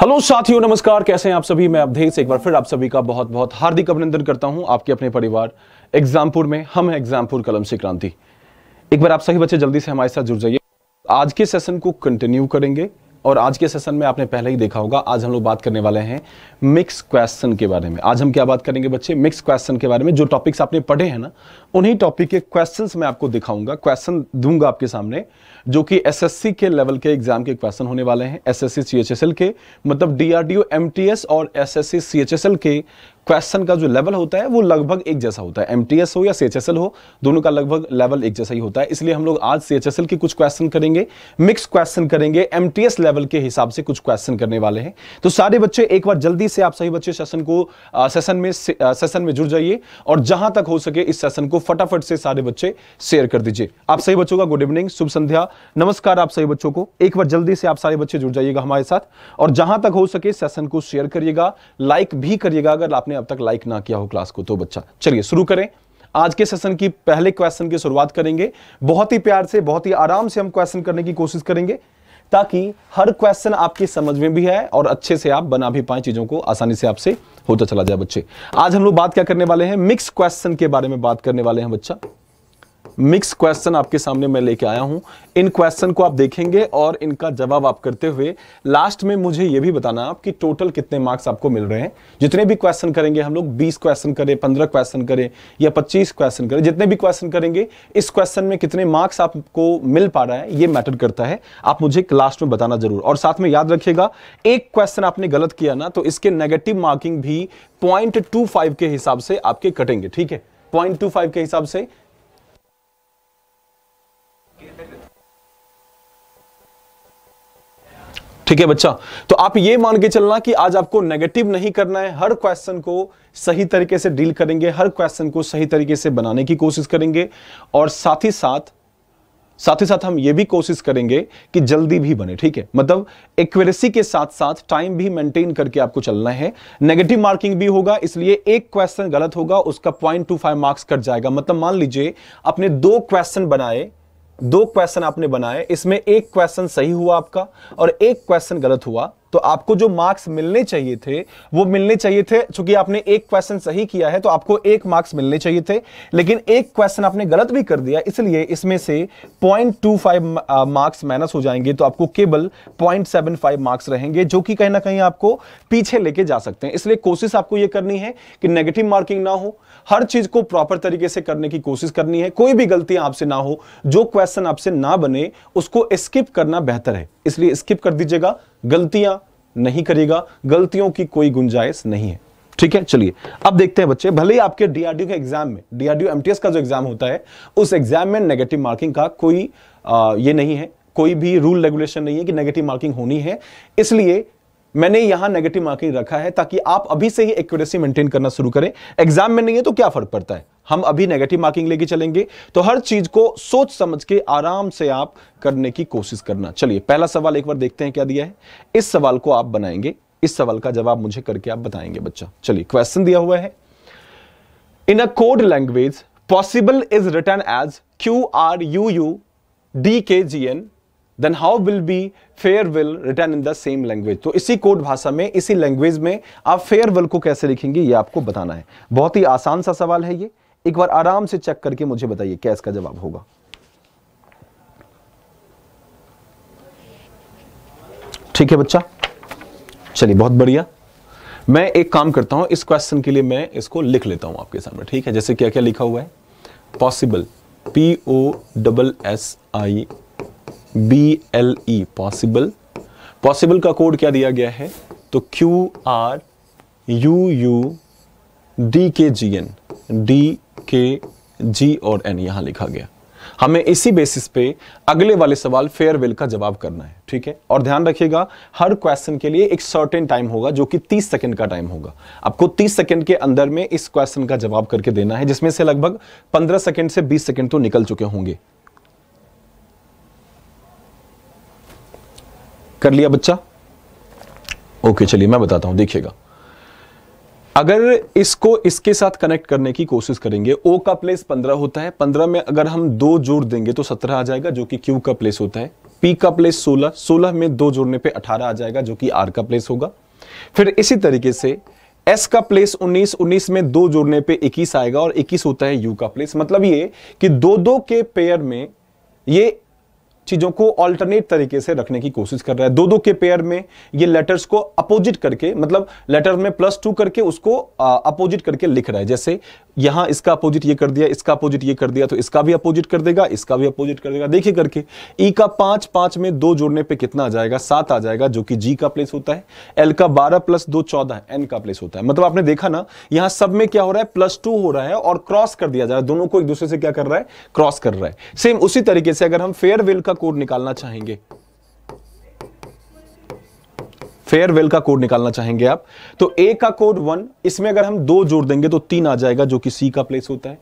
Hello साथियों नमस्कार कैसे हैं आप सभी मैं अवधेश एक बार फिर आप सभी का बहुत बहुत हार्दिक अभिनंदन करता हूं आपके अपने परिवार एग्जामपुर में हम एग्जामपुर कलम से क्रांति एक बार आप सभी बच्चे जल्दी से हमारे साथ जुड़ जाइए आज के सेशन को कंटिन्यू करेंगे और आज के सेशन में आपने पहले ही देखा होगा आज हम लोग बात करने वाले हैं मिक्स क्वेश्चन के बारे में आज हम क्या बात करेंगे बच्चे मिक्स क्वेश्चन के बारे में जो टॉपिक्स आपने पढ़े हैं ना उन्हीं टॉपिक के क्वेश्चंस मैं आपको दिखाऊंगा क्वेश्चन दूंगा आपके सामने जो कि एसएससी के लेवल के एग्जाम के क्वेश्चन होने वाले हैं एसएससी सीएचएसएल के मतलब डीआरडीओ एमटीएस और एसएससी सीएचएसएल के क्वेश्चन का जो लेवल होता है वो लगभग एक जैसा होता है एमटीएस हो या सीएचएसएल हो दोनों का लगभग लेवल एक जैसा ही होता है इसलिए हम लोग आज सीएचएसएल के कुछ क्वेश्चन करेंगे मिक्स क्वेश्चन करेंगे एमटीएस लेवल के हिसाब से कुछ क्वेश्चन करने वाले हैं तो सारे बच्चे एक बार जल्दी से आप सही बच्चे सेशन को सेशन में सेशन में जुड़ जाइए और जहां तक हो सके इस सेशन को फटाफट से सारे बच्चे शेयर कर दीजिए आप सही बच्चों का गुड इवनिंग शुभ संध्या नमस्कार आप सभी बच्चों को एक बार जल्दी से आप सारे बच्चे जुड़ जाइएगा हमारे साथ और जहां तक हो सके सेशन को शेयर करिएगा लाइक भी करिएगा अगर आपने अब तक लाइक ना किया हो क्लास को तो बच्चा चलिए शुरू करें आज के सेशन की पहले क्वेश्चन की शुरुआत करेंगे बहुत ही प्यार से बहुत ही आराम से हम क्वेश्चन करने की कोशिश करेंगे ताकि हर क्वेश्चन आपकी समझ में भी है और अच्छे से आप बना भी पाए चीजों को आसानी से आपसे होता चला जाए बच्चे आज हम लोग बात क्या करने वाले हैं मिक्स क्वेश्चन के बारे में बात करने वाले हैं बच्चा मिक्स क्वेश्चन आपके सामने मैं लेके आया हूं इन क्वेश्चन को आप देखेंगे और इनका जवाब आप करते हुए लास्ट में मुझे यह भी बताना आप कि टोटल कितने मार्क्स आपको मिल रहे हैं जितने भी क्वेश्चन करेंगे हम लोग 20 क्वेश्चन करें पंद्रह क्वेश्चन करें या पच्चीस क्वेश्चन करें जितने भी क्वेश्चन करेंगे इस क्वेश्चन में कितने मार्क्स आपको मिल पा रहा है यह मैटर करता है आप मुझे लास्ट में बताना जरूर और साथ में याद रखिएगा एक क्वेश्चन आपने गलत किया ना तो इसके नेगेटिव मार्किंग भी पॉइंट के हिसाब से आपके कटेंगे ठीक है पॉइंट के हिसाब से ठीक है बच्चा तो आप ये मान के चलना कि आज आपको नेगेटिव नहीं करना है हर क्वेश्चन को सही तरीके से डील करेंगे हर क्वेश्चन को सही तरीके से बनाने की कोशिश करेंगे और साथ ही साथ साथ ही साथ हम ये भी कोशिश करेंगे कि जल्दी भी बने ठीक है मतलब एक्यूरेसी के साथ साथ टाइम भी मेंटेन करके आपको चलना है नेगेटिव मार्किंग भी होगा इसलिए एक क्वेश्चन गलत होगा उसका point two five marks cut जाएगा मतलब मान लीजिए अपने दो क्वेश्चन बनाए दो क्वेश्चन आपने बनाए इसमें एक क्वेश्चन सही हुआ आपका और एक क्वेश्चन गलत हुआ तो आपको जो मार्क्स मिलने चाहिए थे वो मिलने चाहिए थे चूंकि आपने एक क्वेश्चन सही किया है तो आपको एक मार्क्स मिलने चाहिए थे लेकिन एक क्वेश्चन आपने गलत भी कर दिया इसलिए इसमें से point two five marks minus हो जाएंगे तो आपको केवल पॉइंट सेवन फाइव मार्क्स रहेंगे जो कि कहीं ना कहीं आपको पीछे लेके जा सकते हैं इसलिए कोशिश आपको यह करनी है कि नेगेटिव मार्किंग ना हो हर चीज को प्रॉपर तरीके से करने की कोशिश करनी है कोई भी गलती आपसे ना हो जो क्वेश्चन आपसे ना बने उसको स्किप करना बेहतर है इसलिए स्किप कर दीजिएगा गलतियां नहीं करिएगा गलतियों की कोई गुंजाइश नहीं है ठीक है चलिए अब देखते हैं बच्चे भले ही आपके डीआरडीओ के एग्जाम में डीआरडीओ एमटीएस का जो एग्जाम होता है उस एग्जाम में नेगेटिव मार्किंग का कोई आ, ये नहीं है कोई भी रूल रेगुलेशन नहीं है कि नेगेटिव मार्किंग होनी है इसलिए मैंने यहां नेगेटिव मार्किंग रखा है ताकि आप अभी से ही एक्यूरेसी मेंटेन करना शुरू करें एग्जाम में नहीं है तो क्या फर्क पड़ता है हम अभी नेगेटिव मार्किंग लेके चलेंगे तो हर चीज को सोच समझ के आराम से आप करने की कोशिश करना चलिए पहला सवाल एक बार देखते हैं क्या दिया है इस सवाल को आप बनाएंगे इस सवाल का जवाब मुझे करके आप बताएंगे बच्चा चलिए क्वेश्चन दिया हुआ है in a code language possible is return as Q R U U D K G N then how will be fair will return in the same language तो इसी कोड भाषा में इसी लैंग्वेज में आप फेयर विल को कैसे लिखेंगे ये आपको बताना है बहुत ही आसान सा सवाल है ये एक बार आराम से चेक करके मुझे बताइए क्या इसका जवाब होगा ठीक है बच्चा चलिए बहुत बढ़िया मैं एक काम करता हूं इस क्वेश्चन के लिए मैं इसको लिख लेता हूं आपके सामने ठीक है जैसे क्या क्या लिखा हुआ है possible P O double S I B L E possible possible का कोड क्या दिया गया है तो Q R U U D K G N D K जी और एन यहां लिखा गया हमें इसी बेसिस पे अगले वाले सवाल फेयरवेल का जवाब करना है ठीक है और ध्यान रखिएगा हर क्वेश्चन के लिए एक सर्टेन टाइम होगा जो कि 30 सेकंड का टाइम होगा आपको 30 सेकंड के अंदर में इस क्वेश्चन का जवाब करके देना है जिसमें से लगभग 15 सेकंड से 20 सेकंड तो निकल चुके होंगे कर लिया बच्चा ओके चलिए मैं बताता हूं देखिएगा अगर इसको इसके साथ कनेक्ट करने की कोशिश करेंगे ओ का प्लेस पंद्रह होता है पंद्रह में अगर हम दो जोड़ देंगे तो सत्रह आ जाएगा जो कि क्यू का प्लेस होता है पी का प्लेस सोलह सोलह में दो जोड़ने पे अठारह आ जाएगा जो कि आर का प्लेस होगा फिर इसी तरीके से एस का प्लेस उन्नीस उन्नीस में दो जोड़ने पर इक्कीस आएगा और इक्कीस होता है यू का प्लेस मतलब ये कि दो दो के पेयर में ये चीज़ों को ऑल्टरनेट तरीके से रखने की कोशिश कर रहा है दो दो के पेयर में ये लेटर्स को अपोजिट करके मतलब लेटर में प्लस टू करके उसको अपोजिट करके लिख रहा है जैसे यहां इसका अपोजिट ये कर दिया इसका अपोजिट ये कर दिया तो इसका भी अपोजिट कर देगा इसका भी अपोजिट कर देगा देखिए करके ई e का पांच पांच में दो जोड़ने पे कितना आ जाएगा सात आ जाएगा जो कि जी का प्लेस होता है एल का बारह प्लस दो चौदह एन का प्लेस होता है मतलब आपने देखा ना यहां सब में क्या हो रहा है प्लस टू हो रहा है और क्रॉस कर दिया जा रहा है दोनों को एक दूसरे से क्या कर रहा है क्रॉस कर रहा है सेम उसी तरीके से अगर हम फेयरवेल का कोड निकालना चाहेंगे फेयरवेल का कोड निकालना चाहेंगे आप तो ए का कोड वन इसमें अगर हम दो जोड़ देंगे तो तीन आ जाएगा जो कि सी का प्लेस होता है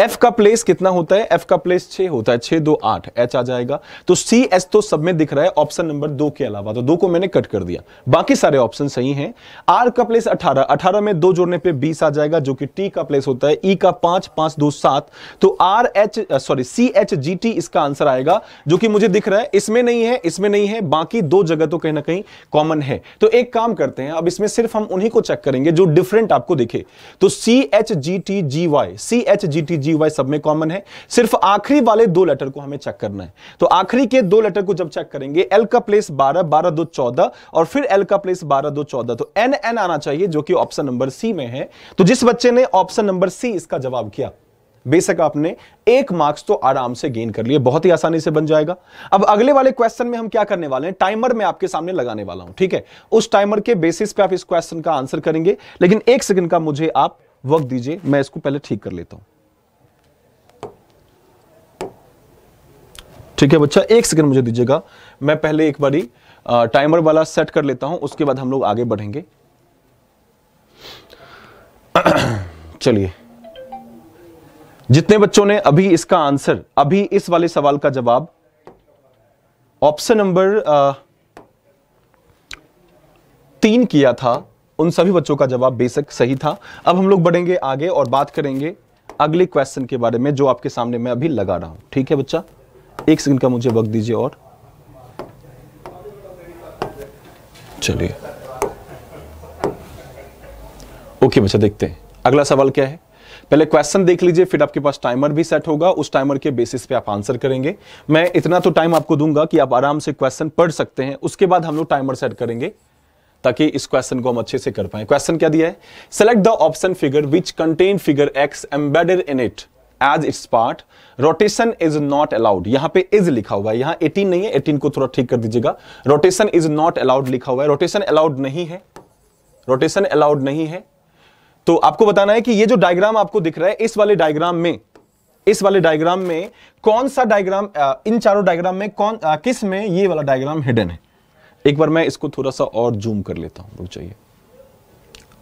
एफ का प्लेस कितना होता है एफ का प्लेस छह होता है छह दो आठ एच आ जाएगा तो सी एस तो सब में दिख रहा है ऑप्शन नंबर दो के अलावा तो दो को मैंने कट कर दिया बाकी सारे ऑप्शन सही हैं आर का प्लेस अठारह अठारह में दो जोड़ने पे बीस आ जाएगा जो कि टी का प्लेस होता है ई e का पांच पांच दो सात तो R H sorry C H G T इसका आंसर आएगा जो कि मुझे दिख रहा है इसमें नहीं है इसमें नहीं है बाकी दो जगह तो कहीं ना कहीं कॉमन है तो एक काम करते हैं अब इसमें सिर्फ हम उन्हीं को चेक करेंगे जो डिफरेंट आपको दिखे तो C H G T G Y C H G T G Y सब में कॉमन है सिर्फ आखिरी वाले दो लेटर को हमें चेक करना है तो आखिरी के दो लेटर को जब चेक करेंगे एल का प्लेस बारह बारह दो चौदह और फिर एल का प्लेस बारह दो चौदह तो एन एन आना चाहिए जो कि ऑप्शन नंबर सी में है तो जिस बच्चे ने ऑप्शन नंबर सी इसका जवाब किया बेशक आपने एक मार्क्स तो आराम से गेन कर लिए बहुत ही आसानी से बन जाएगा अब अगले वाले क्वेश्चन में हम क्या करने वाले हैं टाइमर में आपके सामने लगाने वाला हूं ठीक है उस टाइमर के बेसिस पे आप इस क्वेश्चन का आंसर करेंगे लेकिन एक सेकंड का मुझे आप वक्त दीजिए मैं इसको पहले ठीक कर लेता हूं ठीक है बच्चा एक सेकंड मुझे दीजिएगा मैं पहले एक बारी टाइमर वाला सेट कर लेता हूं उसके बाद हम लोग आगे बढ़ेंगे चलिए जितने बच्चों ने अभी इसका आंसर अभी इस वाले सवाल का जवाब ऑप्शन नंबर तीन किया था उन सभी बच्चों का जवाब बेशक सही था अब हम लोग बढ़ेंगे आगे और बात करेंगे अगले क्वेश्चन के बारे में जो आपके सामने मैं अभी लगा रहा हूं ठीक है बच्चा एक सेकंड का मुझे वक्त दीजिए और चलिए ओके बच्चा देखते हैं अगला सवाल क्या है पहले क्वेश्चन देख लीजिए फिर आपके पास टाइमर भी सेट होगा उस टाइमर के बेसिस पे आप आंसर करेंगे मैं इतना तो टाइम आपको दूंगा कि आप आराम से क्वेश्चन पढ़ सकते हैं उसके बाद हम लोग टाइमर सेट करेंगे ताकि इस क्वेश्चन को हम अच्छे से कर पाए क्वेश्चन क्या दिया है select the option figure which contain figure X embedded in it as its part rotation is not allowed यहां पे इज लिखा हुआ है यहां 18 नहीं है 18 को थोड़ा ठीक कर दीजिएगा रोटेशन इज नॉट अलाउड लिखा हुआ है रोटेशन अलाउड नहीं है रोटेशन अलाउड नहीं है तो आपको बताना है कि ये जो डायग्राम आपको दिख रहा है इस वाले डायग्राम में इस वाले डायग्राम में कौन सा डायग्राम इन चारों डायग्राम में कौन आ, किस में ये वाला डायग्राम हिडन है एक बार मैं इसको थोड़ा सा और जूम कर लेता हूं रुक जाइए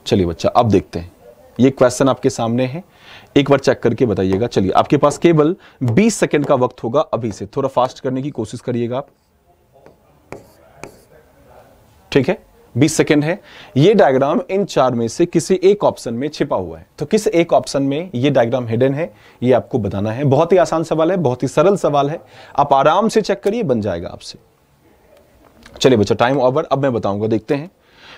चलिए बच्चा अब देखते हैं ये क्वेश्चन आपके सामने है एक बार चेक करके बताइएगा चलिए आपके पास केवल 20 सेकंड का वक्त होगा अभी से थोड़ा फास्ट करने की कोशिश करिएगा आप ठीक है 20 सेकंड है यह डायग्राम इन चार में से किसी एक ऑप्शन में छिपा हुआ है तो किस एक ऑप्शन में यह डायग्राम हिडन है यह आपको बताना है बहुत ही आसान सवाल है बहुत ही सरल सवाल है आप आराम से चेक करिए बन जाएगा आपसे चलिए बच्चा टाइम ओवर अब मैं बताऊंगा देखते हैं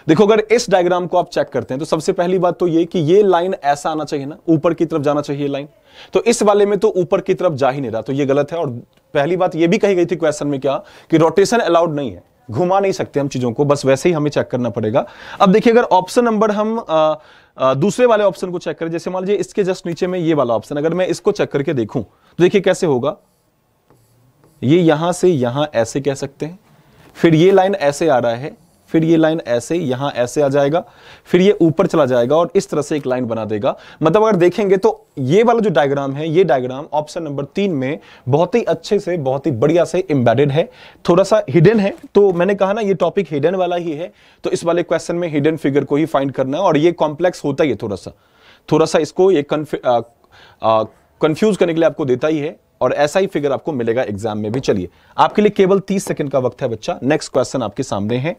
देखो अगर इस डायग्राम को आप चेक करते हैं तो सबसे पहली बात तो ये कि ये लाइन ऐसा आना चाहिए ना ऊपर की तरफ जाना चाहिए लाइन तो इस वाले में तो ऊपर की तरफ जा ही नहीं रहा तो ये गलत है और पहली बात ये भी कही गई थी क्वेश्चन में क्या कि रोटेशन अलाउड नहीं है घुमा नहीं सकते हम चीजों को बस वैसे ही हमें चेक करना पड़ेगा अब देखिए अगर ऑप्शन नंबर हम आ, आ, दूसरे वाले ऑप्शन को चेक करें जैसे मान लीजिए इसके जस्ट नीचे में ये वाला ऑप्शन अगर मैं इसको चेक करके देखूं तो देखिए कैसे होगा ये यहां से यहां ऐसे कह सकते हैं फिर ये लाइन ऐसे आ रहा है फिर ये लाइन ऐसे यहां ऐसे आ जाएगा फिर ये ऊपर चला जाएगा और इस तरह से एक लाइन बना देगा मतलब अगर देखेंगे तो ये वाला जो डायग्राम है ये डायग्राम ऑप्शन नंबर तीन में बहुत ही अच्छे से बहुत ही बढ़िया से एम्बेडेड है थोड़ा सा हिडन है तो मैंने कहा ना ये टॉपिक हिडन वाला ही है तो इस वाले क्वेश्चन में हिडन फिगर को ही फाइंड करना है और ये कॉम्प्लेक्स होता ही है थोड़ा सा थोड़ा सा इसको ये कंफ्यूज करने के लिए आपको देता ही है और ऐसा ही फिगर आपको मिलेगा एग्जाम में भी चलिए आपके लिए केवल 30 सेकंड का वक्त है बच्चा नेक्स्ट क्वेश्चन आपके सामने है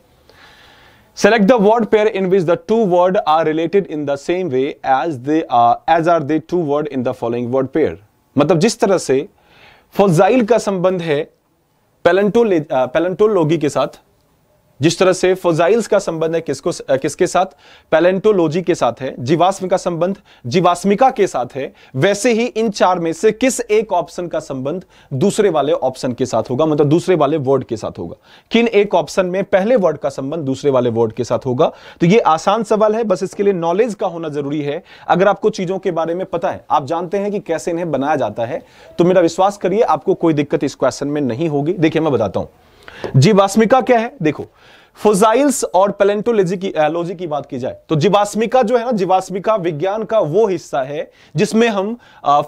Select the word pair in which the two words are related in the same way as they are as are the two word in the following word pair. मतलब जिस तरह से फोजाइल का संबंध है पेलेंटोलोगी के साथ जिस तरह से फोजाइल्स का संबंध है किसको किसके साथ पैलेंटोलॉजी के साथ है जीवाश्म का संबंध जीवाश्मिका के साथ है वैसे ही इन चार में से किस एक ऑप्शन का संबंध दूसरे वाले ऑप्शन के साथ होगा मतलब दूसरे वाले वर्ड के साथ होगा किन एक ऑप्शन में पहले वर्ड का संबंध दूसरे वाले वर्ड के साथ होगा तो ये आसान सवाल है बस इसके लिए नॉलेज का होना जरूरी है अगर आपको चीजों के बारे में पता है आप जानते हैं कि कैसे इन्हें बनाया जाता है तो मेरा विश्वास करिए आपको कोई दिक्कत इस क्वेश्चन में नहीं होगी देखिए मैं बताता हूं जीवाश्मिका क्या है देखो फोजाइल्स और पेलेंटोलॉजी की एलोजी eh, की बात की जाए तो जीवाश्मिका जो है ना जीवाश्मिका विज्ञान का वो हिस्सा है जिसमें हम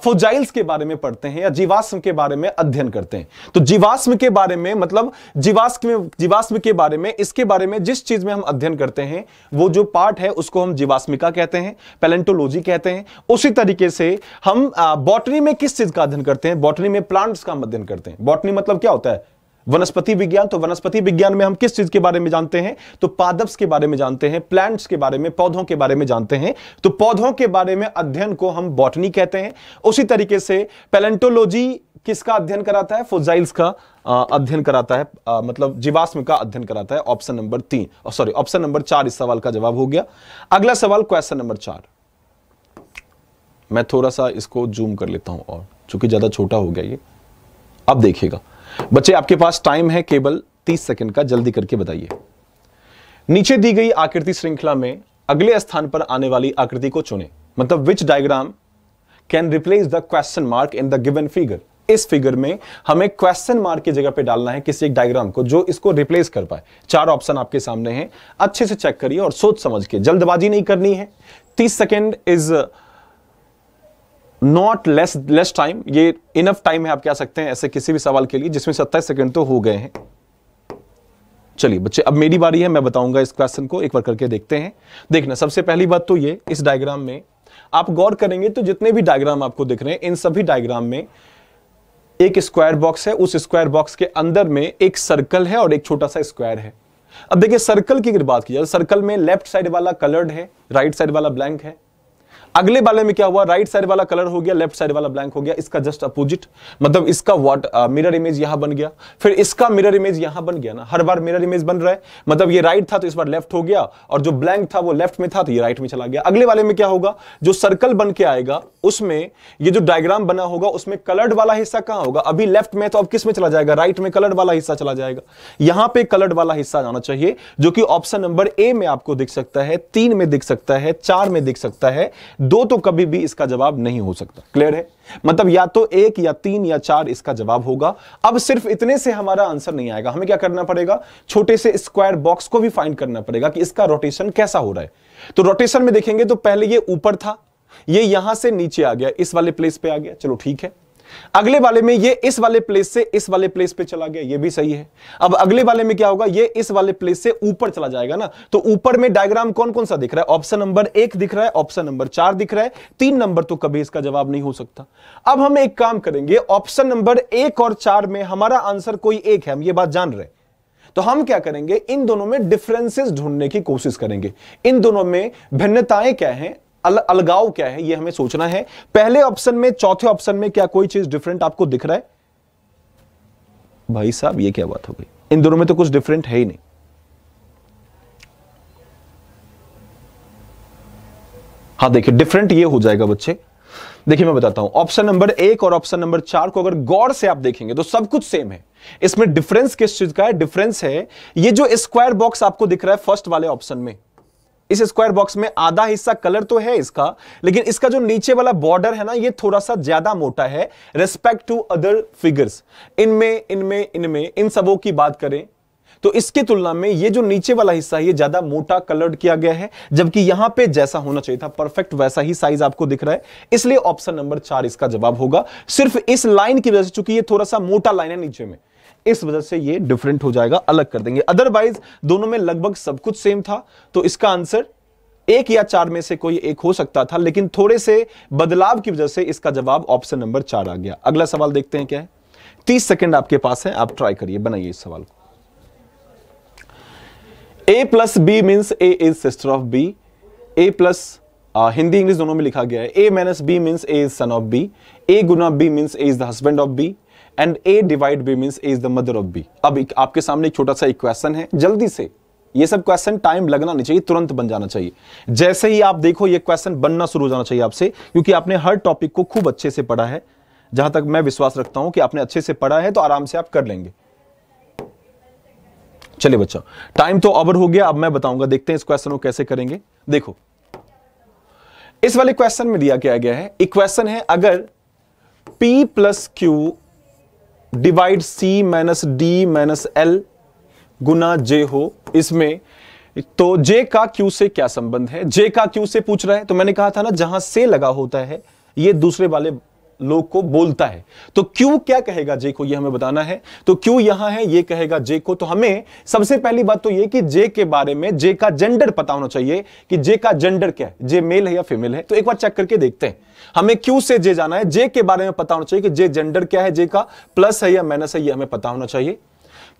फोजाइल्स eh, के बारे में पढ़ते हैं या जीवाश्म के बारे में अध्ययन करते हैं तो जीवाश्म के बारे में मतलब जीवाश्म जीवाश्म के बारे में इसके बारे में जिस चीज में हम अध्ययन करते हैं वो जो पार्ट है उसको हम जीवाश्मिका कहते हैं पेलेंटोलॉजी कहते हैं उसी तरीके से हम बॉटनी eh, में किस चीज का अध्ययन करते हैं बॉटनी में प्लांट्स का अध्ययन करते हैं बॉटनी मतलब क्या होता है वनस्पति विज्ञान तो वनस्पति विज्ञान में हम किस चीज के बारे में जानते हैं तो पादप्स के बारे में जानते हैं प्लांट्स के बारे में पौधों के बारे में जानते हैं तो पौधों के बारे में अध्ययन को हम बॉटनी कहते हैं उसी तरीके से पेलेंटोलॉजी किसका अध्ययन कराता है फोजाइल्स का अध्ययन कराता है आ, मतलब जीवाश्म का अध्ययन कराता है ऑप्शन नंबर तीन सॉरी ऑप्शन नंबर चार इस सवाल का जवाब हो गया अगला सवाल क्वेश्चन नंबर चार मैं थोड़ा सा इसको जूम कर लेता हूं और चूंकि ज्यादा छोटा हो गया ये अब देखिएगा बच्चे आपके पास टाइम है केवल 30 सेकंड का जल्दी करके बताइए नीचे दी गई आकृति श्रृंखला में अगले स्थान पर आने वाली आकृति को चुने मतलब which diagram can replace the question mark in the given figure इस फिगर में हमें क्वेश्चन मार्क की जगह पे डालना है किसी एक डायग्राम को जो इसको रिप्लेस कर पाए चार ऑप्शन आपके सामने हैं अच्छे से चेक करिए और सोच समझ के जल्दबाजी नहीं करनी है तीस second is not less less time ये इनफ टाइम है आप कह सकते हैं ऐसे किसी भी सवाल के लिए जिसमें सत्ताईस सेकेंड तो हो गए हैं चलिए बच्चे अब मेरी बारी है मैं बताऊंगा इस क्वेश्चन को एक बार करके देखते हैं देखना सबसे पहली बात तो ये इस डायग्राम में आप गौर करेंगे तो जितने भी डायग्राम आपको दिख रहे हैं इन सभी डायग्राम में एक स्क्वायर बॉक्स है उस स्क्वायर बॉक्स के अंदर में एक सर्कल है और एक छोटा सा स्क्वायर है अब देखिए सर्कल की अगर बात की जाए सर्कल तो में लेफ्ट साइड वाला कलर्ड है राइट साइड वाला ब्लैंक है अगले वाले में क्या हुआ राइट साइड वाला कलर हो गया लेफ्ट साइड वाला ब्लैंक हो गया इसका जस्ट अपोजिट मतलब इसका वॉट मिरर इमेज यहां बन गया फिर इसका मिरर इमेज यहां बन गया ना हर बार मिरर इमेज बन रहा है मतलब ये राइट था तो इस बार लेफ्ट हो गया और जो ब्लैंक था वो लेफ्ट में था तो ये राइट में चला गया अगले वाले में क्या होगा जो सर्कल बन के आएगा उसमें ये जो डायग्राम बना होगा उसमें कलर्ड वाला हिस्सा कहां होगा अभी लेफ्ट में तो अब किस में चला जाएगा राइट में कलर्ड वाला हिस्सा चला जाएगा यहां पर कलर्ड वाला हिस्सा जाना चाहिए जो कि ऑप्शन नंबर ए में आपको दिख सकता है तीन में दिख सकता है चार में दिख सकता है दो तो कभी भी इसका जवाब नहीं हो सकता क्लियर है मतलब या तो एक या तीन या चार इसका जवाब होगा अब सिर्फ इतने से हमारा आंसर नहीं आएगा हमें क्या करना पड़ेगा छोटे से स्क्वायर बॉक्स को भी फाइंड करना पड़ेगा कि इसका रोटेशन कैसा हो रहा है तो रोटेशन में देखेंगे तो पहले ये ऊपर था ये यहां से नीचे आ गया इस वाले प्लेस पे आ गया चलो ठीक है अगले वाले में ये इस वाले प्लेस से इस वाले प्लेस पे चला गया ये भी सही है अब अगले वाले में क्या होगा ये इस वाले प्लेस से ऊपर चला जाएगा ना तो ऊपर में डायग्राम कौन कौन सा दिख रहा है ऑप्शन नंबर एक दिख रहा है ऑप्शन नंबर चार दिख रहा है तीन नंबर तो कभी इसका जवाब नहीं हो सकता अब हम एक काम करेंगे ऑप्शन नंबर एक और चार में हमारा आंसर कोई एक है हम ये बात जान रहे हैं तो हम क्या करेंगे इन दोनों में डिफरेंसेस ढूंढने की कोशिश करेंगे इन दोनों में भिन्नताएं क्या हैं अल, अलगाव क्या है ये हमें सोचना है पहले ऑप्शन में चौथे ऑप्शन में क्या कोई चीज डिफरेंट आपको दिख रहा है भाई साहब ये क्या बात हो गई इन दोनों में तो कुछ डिफरेंट है ही नहीं हाँ देखिए डिफरेंट ये हो जाएगा बच्चे देखिए मैं बताता हूं ऑप्शन नंबर एक और ऑप्शन नंबर चार को अगर गौर से आप देखेंगे तो सब कुछ सेम है इसमें डिफरेंस किस चीज का है डिफरेंस है ये जो स्क्वायर बॉक्स आपको दिख रहा है फर्स्ट वाले ऑप्शन में इस स्क्वायर बॉक्स में आधा हिस्सा कलर तो है इसका लेकिन इसका जो नीचे वाला बॉर्डर है ना ये थोड़ा सा ज्यादा मोटा है रेस्पेक्ट टू अदर फिगर्स इनमें इनमें इनमें इन सबों की बात करें तो इसके तुलना में ये जो नीचे वाला हिस्सा है ये ज्यादा मोटा कलर्ड किया गया है जबकि यहां पे जैसा होना चाहिए था परफेक्ट वैसा ही साइज आपको दिख रहा है इसलिए ऑप्शन नंबर चार इसका जवाब होगा सिर्फ इस लाइन की वजह से चूंकि ये थोड़ा सा मोटा लाइन है नीचे में इस वजह से ये डिफरेंट हो जाएगा अलग कर देंगे अदरवाइज दोनों में लगभग सब कुछ सेम था तो इसका आंसर एक या चार में से कोई एक हो सकता था लेकिन थोड़े से बदलाव की वजह से इसका जवाब ऑप्शन नंबर चार आ गया अगला सवाल देखते हैं क्या है तीस सेकेंड आपके पास है आप ट्राई करिए बनाइए इस सवाल को A plus B means A is sister of B A plus Hindi English दोनों में लिखा गया है A minus B means A is son of B A गुना B means A is the husband of B and A divide B mean A is the mother of B अब एक, आपके सामने एक छोटा सा एक क्वेश्चन है जल्दी से ये सब क्वेश्चन टाइम लगना नहीं चाहिए तुरंत बन जाना चाहिए जैसे ही आप देखो ये क्वेश्चन बनना शुरू हो जाना चाहिए आपसे क्योंकि आपने हर टॉपिक को खूब अच्छे से पढ़ा है जहां तक मैं विश्वास रखता हूं कि आपने अच्छे से पढ़ा है तो आराम से आप कर लेंगे चलिए बच्चा टाइम तो ओवर हो गया अब मैं बताऊंगा देखते हैं इस क्वेश्चन को कैसे करेंगे देखो इस वाले क्वेश्चन में दिया क्या गया है एक क्वेश्चन है अगर P plus Q divide C minus D minus L गुना जे हो इसमें तो जे का क्यू से क्या संबंध है जे का क्यू से पूछ रहा है तो मैंने कहा था ना जहां से लगा होता है ये दूसरे वाले लोग को बोलता है तो क्यों क्या कहेगा जे को ये हमें बताना है तो क्यों यहां है ये कहेगा जे को तो हमें सबसे पहली बात तो ये कि जे के बारे में जे का जेंडर पता होना चाहिए कि जे का जेंडर क्या है जे मेल है या फीमेल है तो एक बार चेक करके देखते हैं हमें क्यों से जे जाना है जे के बारे में पता होना चाहिए कि जे जेंडर क्या है जे का प्लस है या माइनस है यह हमें पता होना चाहिए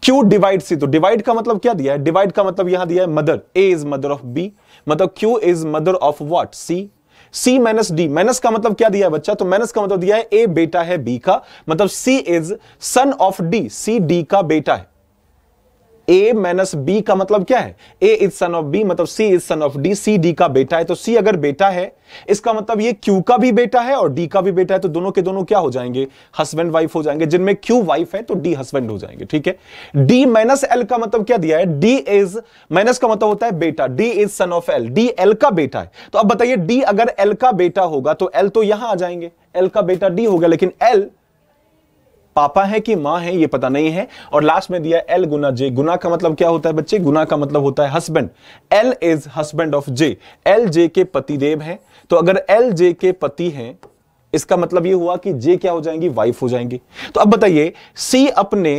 क्यू डिवाइड सी तो डिवाइड का मतलब क्या दिया है डिवाइड का मतलब यहां दिया है mother A is mother of B मतलब Q is mother of what C C minus D minus का मतलब क्या दिया है बच्चा तो माइनस का मतलब दिया है ए बेटा है बी का मतलब C is son of D C D का बेटा है ए माइनस बी का मतलब क्या है A is son of B मतलब C is son of D C D का बेटा है तो सी अगर बेटा है इसका मतलब ये क्यू का भी बेटा है और डी का भी बेटा है तो दोनों के दोनों क्या हो जाएंगे हस्बैंड वाइफ हो जाएंगे जिनमें क्यू वाइफ है तो डी हस्बैंड हो जाएंगे ठीक है डी माइनस एल का मतलब क्या दिया है डी इज माइनस का मतलब होता है बेटा D is son of L D L का बेटा है तो अब बताइए डी अगर एल का बेटा होगा तो एल तो यहां आ जाएंगे एल का बेटा डी होगा लेकिन एल पापा है कि माँ है ये पता नहीं है और लास्ट में दिया एल गुना जे गुना का मतलब क्या होता है बच्चे गुना का मतलब होता है husband L is husband of J L J के पति देव है तो अगर एल जे के पति हैं इसका मतलब ये हुआ कि जे क्या हो जाएंगी वाइफ हो जाएंगी तो अब बताइए सी अपने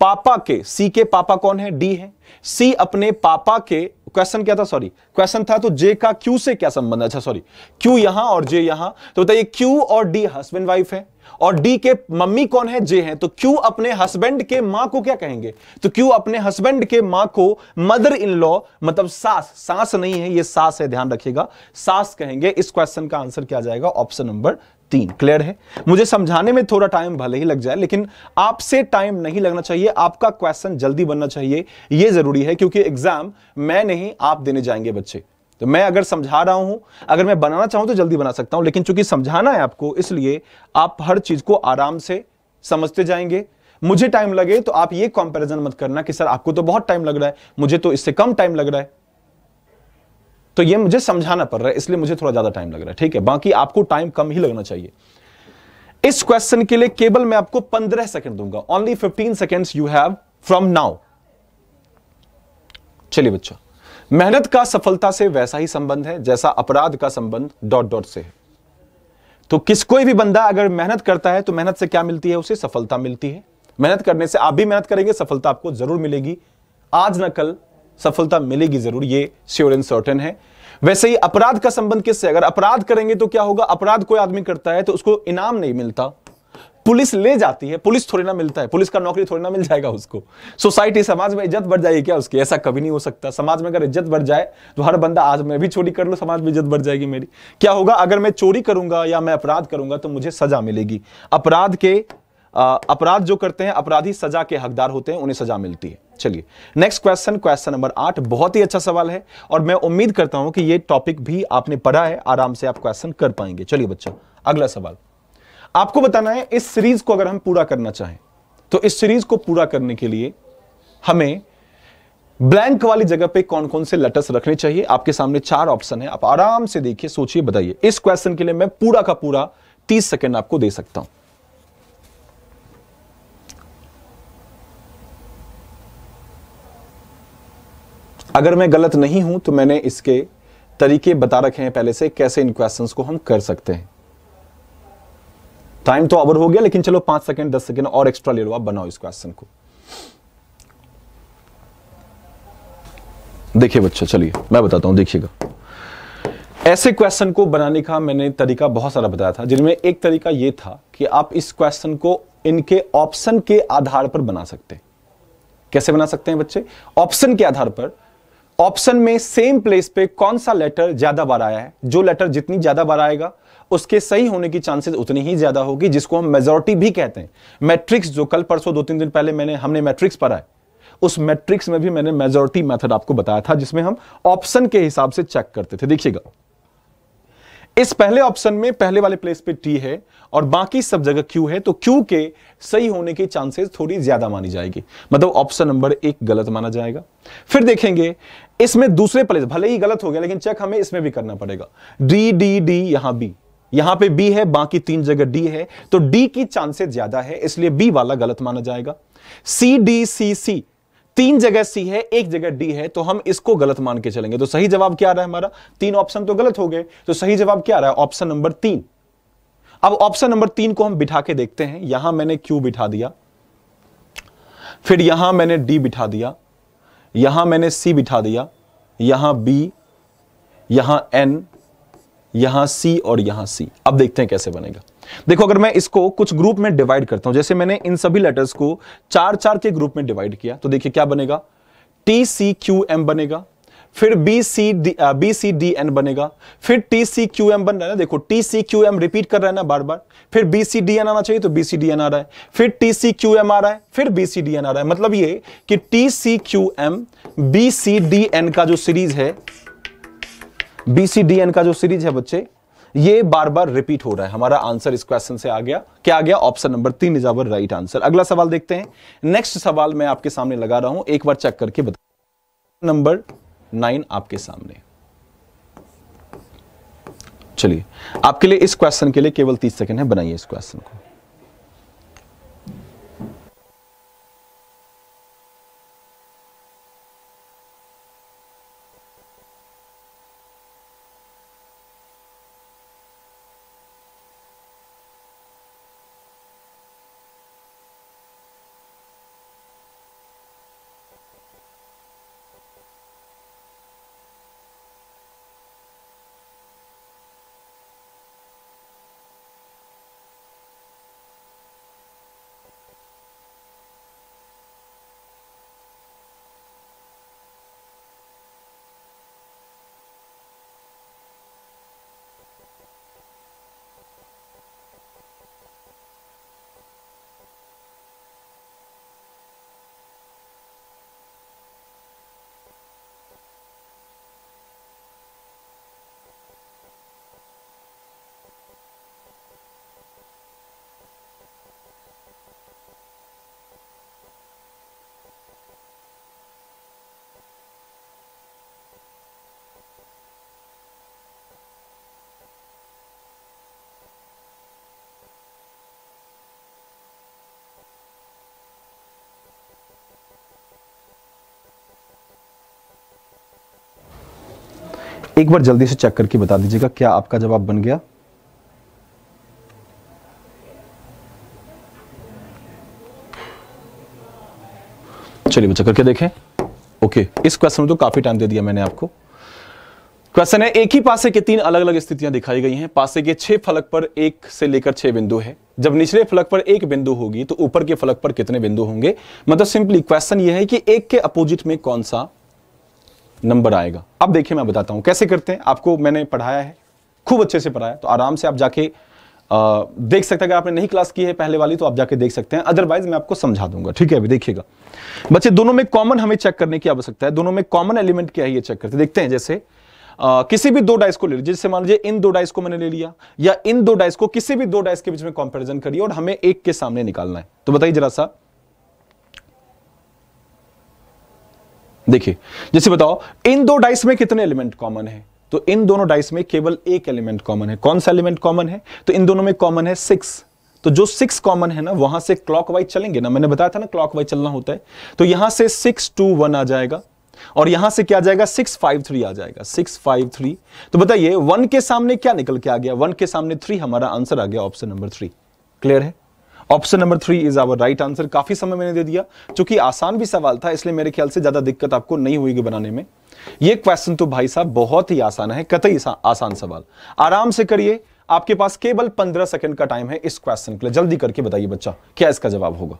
पापा के सी के पापा कौन है डी है सी अपने पापा के क्वेश्चन क्या था सॉरी क्वेश्चन था तो जे का क्यू से क्या संबंध अच्छा सॉरी क्यू यहां और जे यहां तो बताइए क्यू और डी हस्बैंड वाइफ है और डी के मम्मी कौन है जे हैं तो क्यू अपने हस्बैंड के मां को क्या कहेंगे तो क्यू अपने हस्बैंड के मां को मदर इन लॉ मतलब सास सास नहीं है ये सास है ध्यान रखिएगा सास कहेंगे इस क्वेश्चन का आंसर क्या जाएगा ऑप्शन नंबर तीन क्लियर है मुझे समझाने में थोड़ा टाइम भले ही लग जाए लेकिन आपसे टाइम नहीं लगना चाहिए आपका क्वेश्चन जल्दी बनना चाहिए यह जरूरी है क्योंकि एग्जाम मैं नहीं आप देने जाएंगे बच्चे तो मैं अगर समझा रहा हूं अगर मैं बनाना चाहूं तो जल्दी बना सकता हूं लेकिन चूंकि समझाना है आपको इसलिए आप हर चीज को आराम से समझते जाएंगे मुझे टाइम लगे तो आप ये कंपैरिजन मत करना कि सर आपको तो बहुत टाइम लग रहा है मुझे तो इससे कम टाइम लग रहा है तो ये मुझे समझाना पड़ रहा है इसलिए मुझे थोड़ा ज्यादा टाइम लग रहा है ठीक है बाकी आपको टाइम कम ही लगना चाहिए इस क्वेश्चन के लिए केवल मैं आपको पंद्रह सेकेंड दूंगा only fifteen second you have from now चलिए बच्चा मेहनत का सफलता से वैसा ही संबंध है जैसा अपराध का संबंध डॉट डॉट से है तो किस कोई भी बंदा अगर मेहनत करता है तो मेहनत से क्या मिलती है उसे सफलता मिलती है मेहनत करने से आप भी मेहनत करेंगे सफलता आपको जरूर मिलेगी आज ना कल सफलता मिलेगी जरूर ये श्योर एंड सर्टन है वैसे ही अपराध का संबंध किससे अगर अपराध करेंगे तो क्या होगा अपराध कोई आदमी करता है तो उसको इनाम नहीं मिलता पुलिस ले जाती है पुलिस थोड़ी ना मिलता है पुलिस का नौकरी थोड़ी ना मिल जाएगा उसको सोसाइटी समाज में इज्जत बढ़ जाएगी क्या उसकी ऐसा कभी नहीं हो सकता समाज में अगर इज्जत बढ़ जाए तो हर बंदा आज मैं भी चोरी कर लो समाज में इज्जत बढ़ जाएगी मेरी क्या होगा अगर मैं चोरी करूंगा या मैं अपराध करूंगा तो मुझे सजा मिलेगी अपराध के अपराध जो करते हैं अपराधी सजा के हकदार होते हैं उन्हें सजा मिलती है चलिए नेक्स्ट क्वेश्चन क्वेश्चन नंबर आठ बहुत ही अच्छा सवाल है और मैं उम्मीद करता हूं कि ये टॉपिक भी आपने पढ़ा है आराम से आप क्वेश्चन कर पाएंगे चलिए बच्चों अगला सवाल आपको बताना है इस सीरीज को अगर हम पूरा करना चाहें तो इस सीरीज को पूरा करने के लिए हमें ब्लैंक वाली जगह पे कौन कौन से लेटर्स रखने चाहिए आपके सामने चार ऑप्शन है आप आराम से देखिए सोचिए बताइए इस क्वेश्चन के लिए मैं पूरा का पूरा तीस सेकेंड आपको दे सकता हूं अगर मैं गलत नहीं हूं तो मैंने इसके तरीके बता रखे हैं पहले से कैसे इन क्वेश्चंस को हम कर सकते हैं टाइम तो ओवर हो गया लेकिन चलो पांच सेकेंड दस सेकेंड और एक्स्ट्रा ले लो आप बनाओ इस क्वेश्चन को देखिए बच्चा चलिए मैं बताता हूं देखिएगा ऐसे क्वेश्चन को बनाने का मैंने तरीका बहुत सारा बताया था जिनमें एक तरीका यह था कि आप इस क्वेश्चन को इनके ऑप्शन के आधार पर बना सकते कैसे बना सकते हैं बच्चे ऑप्शन के आधार पर ऑप्शन में सेम प्लेस पे कौन सा लेटर ज्यादा बार आया है जो लेटर जितनी ज्यादा बार आएगा उसके सही होने की चांसेस उतनी ही ज्यादा होगी जिसको हम मेजोरिटी भी कहते हैं मैट्रिक्स जो कल परसों दो तीन दिन पहले मैंने हमने मैट्रिक्स पढ़ा है उस मैट्रिक्स में भी मैंने मेजोरिटी मेथड आपको बताया था जिसमें हम ऑप्शन के हिसाब से चेक करते थे देखिएगा इस पहले ऑप्शन में पहले वाले प्लेस पे टी है और बाकी सब जगह क्यू है तो क्यू के सही होने की चांसेस थोड़ी ज्यादा मानी जाएगी मतलब ऑप्शन नंबर एक गलत माना जाएगा फिर देखेंगे इसमें दूसरे प्लेस भले ही गलत हो गया लेकिन चेक हमें इसमें भी करना पड़ेगा डी डी डी यहां बी यहां पे बी है बाकी तीन जगह डी है तो डी की चांसेस ज्यादा है इसलिए बी वाला गलत माना जाएगा सी डी सी सी तीन जगह सी है एक जगह डी है तो हम इसको गलत मान के चलेंगे तो सही जवाब क्या आ रहा है हमारा तीन ऑप्शन तो गलत हो गए तो सही जवाब क्या आ रहा है ऑप्शन नंबर तीन अब ऑप्शन नंबर तीन को हम बिठा के देखते हैं यहां मैंने क्यू बिठा दिया फिर यहां मैंने डी बिठा दिया यहां मैंने सी बिठा दिया यहां बी यहां एन यहां सी और यहां सी अब देखते हैं कैसे बनेगा देखो अगर मैं इसको कुछ ग्रुप में डिवाइड करता हूं जैसे मैंने इन सभी लेटर्स को चार चार के ग्रुप में डिवाइड किया तो देखिए क्या बनेगा टी सी क्यू एम बनेगा फिर B C D B C D N बनेगा फिर टी सी क्यू एम बन रहा है ना देखो T C Q M repeat कर रहा है ना बार बार फिर बी सी डी एन आना चाहिए तो बी सी डी एन आ रहा है फिर टी सी क्यू एम आ रहा है फिर बी सी डी एन आ रहा है मतलब ये कि T C Q M B C D N का जो सीरीज है बीसीडीएन का जो सीरीज है बच्चे ये बार बार रिपीट हो रहा है हमारा आंसर इस क्वेश्चन से आ गया क्या आ गया ऑप्शन नंबर तीन इज आवर राइट आंसर अगला सवाल देखते हैं नेक्स्ट सवाल मैं आपके सामने लगा रहा हूं एक बार चेक करके बता नंबर नाइन आपके सामने चलिए आपके लिए इस क्वेश्चन के लिए केवल तीस सेकंड है बनाइए इस क्वेश्चन को एक बार जल्दी से चेक करके बता दीजिएगा क्या आपका जवाब बन गया चलिए बच्चा करके देखें ओके इस क्वेश्चन में तो काफी टाइम दे दिया मैंने आपको क्वेश्चन है एक ही पासे के तीन अलग अलग स्थितियां दिखाई गई हैं पासे के छह फलक पर एक से लेकर छह बिंदु है जब निचले फलक पर एक बिंदु होगी तो ऊपर के फलक पर कितने बिंदु होंगे मतलब सिंपली क्वेश्चन यह है कि एक के अपोजिट में कौन सा नंबर आएगा अब देखिए मैं बताता हूँ कैसे करते हैं आपको मैंने पढ़ाया है खूब अच्छे से पढ़ाया तो आराम से आप जाके आ, देख सकते हैं अगर आपने नहीं क्लास की है पहले वाली तो आप जाके देख सकते हैं अदरवाइज मैं आपको समझा दूंगा ठीक है अभी देखिएगा बच्चे दोनों में कॉमन हमें चेक करने की आवश्यकता है दोनों में कॉमन एलिमेंट क्या है ये चेक करते देखते हैं जैसे आ, किसी भी दो डाइस को ले लीजिए जैसे मान लीजिए इन दो डाइस को मैंने ले लिया या इन दो डाइस को किसी भी दो डाइस के बीच में कॉम्पेरिजन करिए और हमें एक के सामने निकालना है तो बताइए जरा सा देखिए जैसे बताओ इन दो डाइस में कितने एलिमेंट कॉमन है तो इन दोनों डाइस में केवल एक एलिमेंट कॉमन है कौन सा एलिमेंट कॉमन है तो इन दोनों में कॉमन है सिक्स तो जो सिक्स कॉमन है ना वहां से क्लॉकवाइज चलेंगे ना मैंने बताया था ना क्लॉकवाइज चलना होता है तो यहां से सिक्स टू वन आ जाएगा और यहां से क्या जाएगा सिक्स फाइव थ्री आ जाएगा सिक्स फाइव थ्री तो बताइए वन के सामने क्या निकल के आ गया वन के सामने थ्री हमारा आंसर आ गया ऑप्शन नंबर थ्री क्लियर है option number three is our right answer काफी समय मैंने दे दिया चूंकि आसान भी सवाल था इसलिए मेरे ख्याल से ज्यादा दिक्कत आपको नहीं हुई बनाने में ये क्वेश्चन तो भाई साहब बहुत ही आसान है कतई आसान सवाल आराम से करिए आपके पास केवल 15 सेकंड का टाइम है इस क्वेश्चन के लिए जल्दी करके बताइए बच्चा क्या इसका जवाब होगा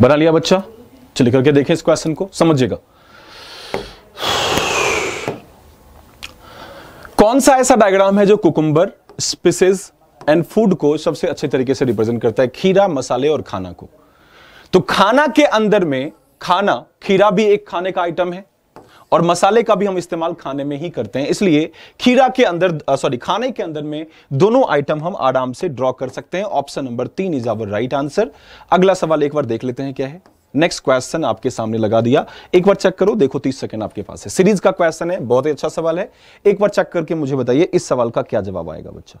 बना लिया बच्चा चलिए करके देखें इस क्वेश्चन को समझिएगा कौन सा ऐसा डायग्राम है जो कुकुम्बर स्पीसीज एंड फूड को सबसे अच्छे तरीके से रिप्रेजेंट करता है खीरा मसाले और खाना को तो खाना के अंदर में खाना खीरा भी एक खाने का आइटम है और मसाले का भी हम इस्तेमाल खाने में ही करते हैं इसलिए खीरा के अंदर सॉरी खाने के अंदर में दोनों आइटम हम आराम से ड्रॉ कर सकते हैं ऑप्शन नंबर तीन इज आवर राइट आंसर अगला सवाल एक बार देख लेते हैं क्या है नेक्स्ट क्वेश्चन आपके सामने लगा दिया एक बार चेक करो देखो तीस सेकंड आपके पास है सीरीज का क्वेश्चन है बहुत ही अच्छा सवाल है एक बार चेक करके मुझे बताइए इस सवाल का क्या जवाब आएगा बच्चा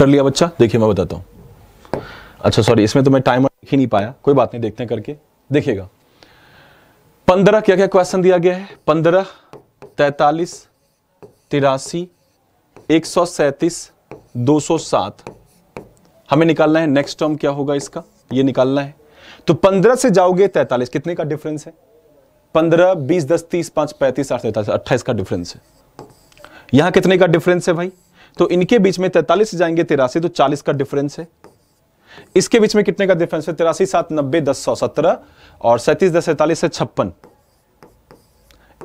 कर लिया बच्चा देखिए मैं बताता हूँ अच्छा सॉरी इसमें तो मैं टाइम देख ही नहीं पाया कोई बात नहीं देखते हैं करके देखिएगा पंद्रह क्या क्या क्वेश्चन दिया गया है पंद्रह तैतालीस तिरासी एक सौ सैंतीस दो सौ सात हमें निकालना है नेक्स्ट टर्म क्या होगा इसका ये निकालना है तो पंद्रह से जाओगे तैतालीस कितने का डिफरेंस है पंद्रह बीस दस तीस पांच पैंतीस आठ सैतालीस अट्ठाईस का डिफरेंस है यहां कितने का डिफरेंस है भाई तो इनके बीच में तैतालीस जाएंगे तिरासी तो चालीस का डिफरेंस है इसके बीच में कितने का डिफरेंस है तिरासी सात नब्बे दस सौ सत्रह और सैंतीस दस सैतालीस है छप्पन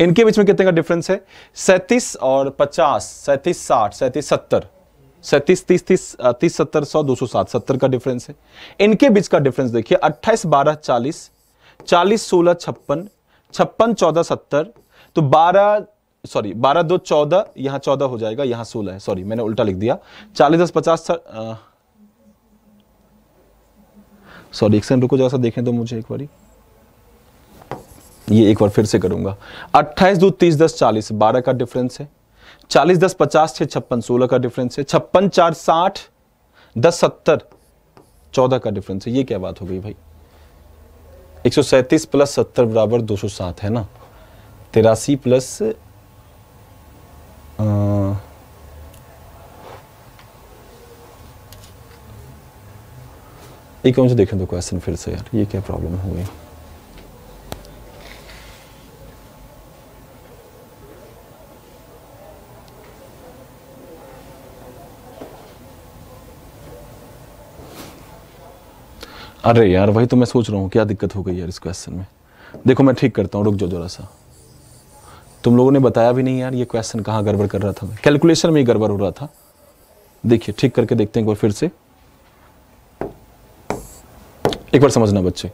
इनके बीच में कितने का डिफरेंस है सैंतीस और पचास सैंतीस साठ सैंतीस सत्तर सैंतीस तीस तीस तीस सत्तर सौ दो सौ सात सत्तर का डिफरेंस है इनके बीच का डिफरेंस देखिए अट्ठाईस बारह चालीस चालीस सोलह छप्पन छप्पन चौदह सत्तर तो बारह सॉरी बारह दो चौदह यहाँ चौदह हो जाएगा यहाँ सोलह है सॉरी मैंने उल्टा लिख दिया चालीस दस पचास सॉरी एक सेकंड रुको जरा सा देखें तो मुझे एक बारी ये एक बार फिर से करूंगा अट्ठाईस दो तीस दस चालीस बारह का डिफरेंस है चालीस दस पचास छः छप्पन सोलह का डिफरेंस है छप्पन चार साठ दस सत्तर चौदह का डिफरेंस है ये क्या बात हो गई भाई एक सौ सैंतीस प्लस सत्तर बराबर दो सौ सात है ना तिरासी प्लस Uh, एक मुझे देखें दो क्वेश्चन फिर से यार ये क्या प्रॉब्लम हो गई अरे यार वही तो मैं सोच रहा हूँ क्या दिक्कत हो गई यार इस क्वेश्चन में देखो मैं ठीक करता हूँ रुक जाओ जरा सा तुम लोगों ने बताया भी नहीं यार ये क्वेश्चन कहाँ गड़बड़ कर रहा था मैं कैलकुलेशन में ही गड़बड़ हो रहा था देखिए ठीक करके देखते हैं एक बार फिर से एक बार समझना बच्चे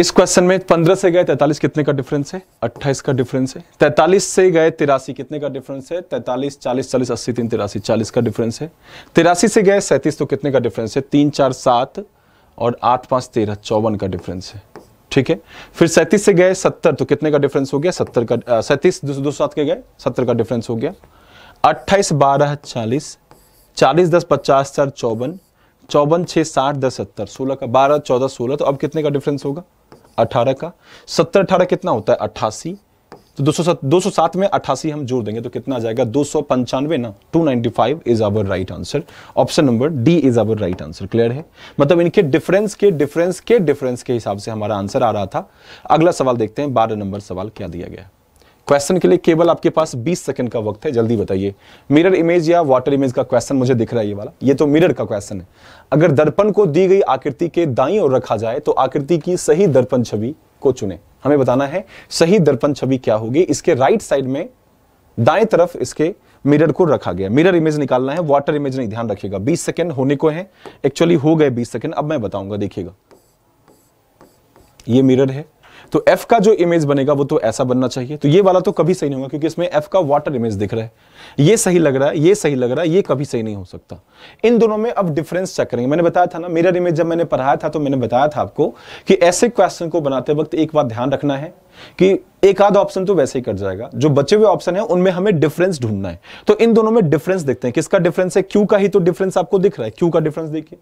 इस क्वेश्चन में 15 से गए 43 कितने का डिफरेंस है 28 का डिफरेंस है 43 से गए तिरासी कितने का डिफरेंस है तैतालीस चालीस चालीस अस्सी तीन तिरासी चालीस का डिफरेंस है तिरासी से गए सैंतीस तो कितने का डिफरेंस है तीन चार सात और आठ पांच तेरह चौवन का डिफरेंस है ठीक है फिर सैंतीस से गए सत्तर तो कितने का डिफरेंस हो गया सत्तर का सैंतीस दो सौ सात के गए सत्तर का डिफरेंस हो गया अट्ठाईस बारह चालीस चालीस दस पचास चार चौवन चौवन छः साठ दस सत्तर सोलह का बारह चौदह सोलह तो अब कितने का डिफरेंस होगा अठारह का सत्तर अठारह कितना होता है अट्ठासी तो सौ सात में अट्ठासी हम जोड़ देंगे तो कितना आ जाएगा दो सौ पंचानवे ना five is our right answer option number D is our right answer clear है मतलब इनके डिफरेंस के डिफरेंस के डिफरेंस के हिसाब से हमारा आंसर आ रहा था अगला सवाल देखते हैं बारह नंबर सवाल क्या दिया गया क्वेश्चन के लिए केवल आपके पास 20 सेकंड का वक्त है जल्दी बताइए मिरर इमेज या वाटर इमेज का क्वेश्चन मुझे दिख रहा है ये वाला ये तो मिरर का क्वेश्चन है अगर दर्पण को दी गई आकृति के दाई और रखा जाए तो आकृति की सही दर्पण छवि को चुने हमें बताना है सही दर्पण छवि क्या होगी इसके राइट साइड में दाएं तरफ इसके मिरर को रखा गया मिरर इमेज निकालना है वाटर इमेज नहीं ध्यान रखिएगा 20 सेकंड होने को है एक्चुअली हो गए 20 सेकंड अब मैं बताऊंगा देखिएगा ये मिरर है तो एफ का जो इमेज बनेगा वो तो ऐसा बनना चाहिए तो ये वाला तो कभी सही नहीं होगा क्योंकि इसमें एफ का वाटर इमेज दिख रहा है ये सही लग रहा है ये सही लग रहा है ये कभी सही नहीं हो सकता इन दोनों में अब डिफरेंस चेक करेंगे मैंने बताया था ना मेरा इमेज जब मैंने पढ़ाया था तो मैंने बताया था आपको कि ऐसे क्वेश्चन को बनाते वक्त एक बात ध्यान रखना है कि एक आध ऑप्शन तो वैसे ही कट जाएगा जो बचे हुए ऑप्शन है उनमें हमें डिफरेंस ढूंढना है तो इन दोनों में डिफरेंस देखते हैं किसका डिफरेंस है क्यू का ही तो डिफरेंस आपको दिख रहा है क्यू का डिफरेंस देखिए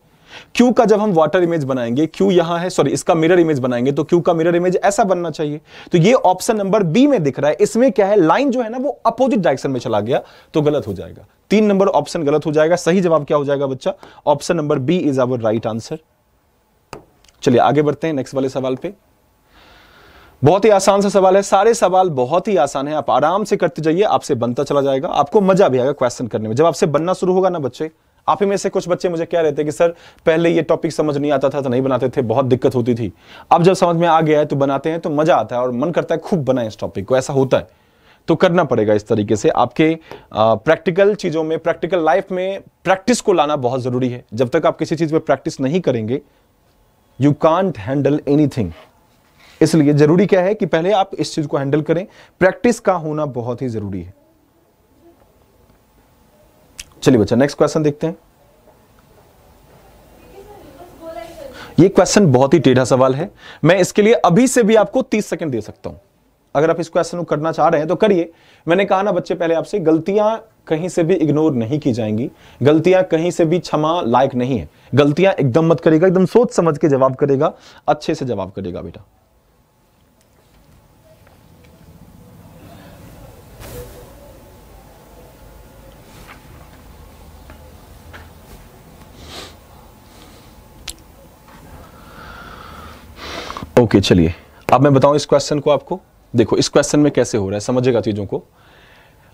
क्यू का जब हम वाटर इमेज बनाएंगे क्यू यहां है सॉरी इसका मिरर इमेज बनाएंगे तो क्यू का मिरर इमेज ऐसा बनना चाहिए तो ये ऑप्शन नंबर बी में दिख रहा है इसमें क्या है लाइन जो है ना वो अपोजिट डायरेक्शन में चला गया तो गलत हो जाएगा तीन नंबर ऑप्शन गलत हो जाएगा सही जवाब क्या हो जाएगा बच्चा option number B is our right answer चलिए आगे बढ़ते हैं नेक्स्ट वाले सवाल पर बहुत ही आसान सा सवाल है सारे सवाल बहुत ही आसान है आप आराम से करते जाइए आपसे बनता चला जाएगा आपको मजा भी आएगा क्वेश्चन करने में जब आपसे बनना शुरू होगा ना बच्चे आप ही में से कुछ बच्चे मुझे कह रहे थे कि सर पहले ये टॉपिक समझ नहीं आता था तो नहीं बनाते थे बहुत दिक्कत होती थी अब जब समझ में आ गया है तो बनाते हैं तो मजा आता है और मन करता है खूब बनाए इस टॉपिक को ऐसा होता है तो करना पड़ेगा इस तरीके से आपके प्रैक्टिकल चीज़ों में प्रैक्टिकल लाइफ में प्रैक्टिस को लाना बहुत ज़रूरी है जब तक आप किसी चीज़ में प्रैक्टिस नहीं करेंगे यू कांट हैंडल एनीथिंग इसलिए जरूरी क्या है कि पहले आप इस चीज को हैंडल करें प्रैक्टिस का होना बहुत ही जरूरी है चलिए बच्चा नेक्स्ट क्वेश्चन देखते हैं ये क्वेश्चन बहुत ही टेढ़ा सवाल है मैं इसके लिए अभी से भी आपको 30 सेकंड दे सकता हूं अगर आप इस क्वेश्चन को करना चाह रहे हैं तो करिए मैंने कहा ना बच्चे पहले आपसे गलतियां कहीं से भी इग्नोर नहीं की जाएंगी गलतियां कहीं से भी क्षमा लायक नहीं है गलतियां एकदम मत करेगा एकदम सोच समझ के जवाब करेगा अच्छे से जवाब करेगा बेटा ओके चलिए अब मैं बताऊं इस क्वेश्चन को आपको देखो इस क्वेश्चन में कैसे हो रहा है समझेगा चीजों को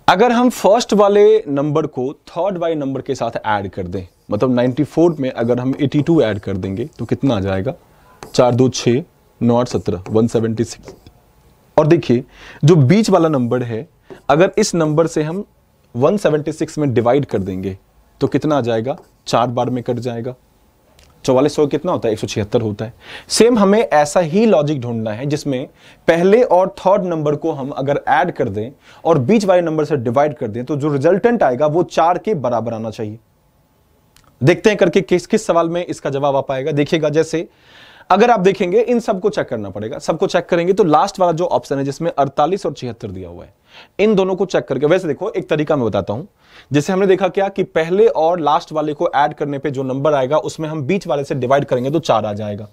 अगर हम फर्स्ट वाले नंबर को थर्ड वाले नंबर के साथ ऐड कर दें मतलब 94 में अगर हम 82 ऐड कर देंगे तो कितना आ जाएगा चार दो छः नौ आठ सत्रह वन सेवेंटी सिक्स और देखिए जो बीच वाला नंबर है अगर इस नंबर से हम 176 में डिवाइड कर देंगे तो कितना आ जाएगा चार बार में कट जाएगा चौवालीस सौ कितना होता है एक सौ छिहत्तर होता है सेम हमें ऐसा ही लॉजिक ढूंढना है जिसमें पहले और थर्ड नंबर को हम अगर ऐड कर दें और बीच वाले नंबर से डिवाइड कर दें तो जो रिजल्टेंट आएगा वो चार के बराबर आना चाहिए देखते हैं करके किस किस सवाल में इसका जवाब आ पाएगा देखिएगा जैसे अगर आप देखेंगे इन सबको चेक करना पड़ेगा सबको चेक करेंगे तो लास्ट वाला जो ऑप्शन है जिसमें अड़तालीस और छिहत्तर दिया हुआ है इन दोनों को चेक करके वैसे देखो एक तरीका मैं बताता हूं जैसे हमने देखा क्या कि पहले और लास्ट वाले को ऐड करने पे जो नंबर आएगा उसमें हम बीच वाले से डिवाइड करेंगे तो चार आ जाएगा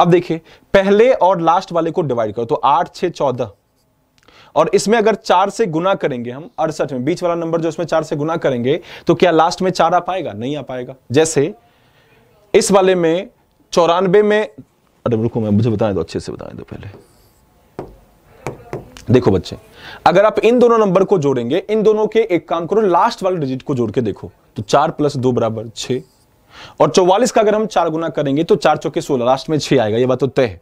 अब देखिए पहले और लास्ट वाले को डिवाइड करो तो आठ छह चौदह और इसमें अगर चार से गुना करेंगे हम अड़सठ में बीच वाला नंबर जो इसमें चार से गुना करेंगे तो क्या लास्ट में चार आ पाएगा नहीं आ पाएगा जैसे इस वाले में चौरानबे में अरे रुको मैं मुझे बताएं दो तो अच्छे से बताएं दो तो पहले देखो बच्चे अगर आप इन दोनों नंबर को जोड़ेंगे इन दोनों के एक काम करो लास्ट वाले डिजिट को जोड़ के देखो तो चार प्लस दो बराबर छ और चौवालीस का अगर हम चार गुना करेंगे तो चार चौके सोलह लास्ट में छः आएगा यह बात तो तय है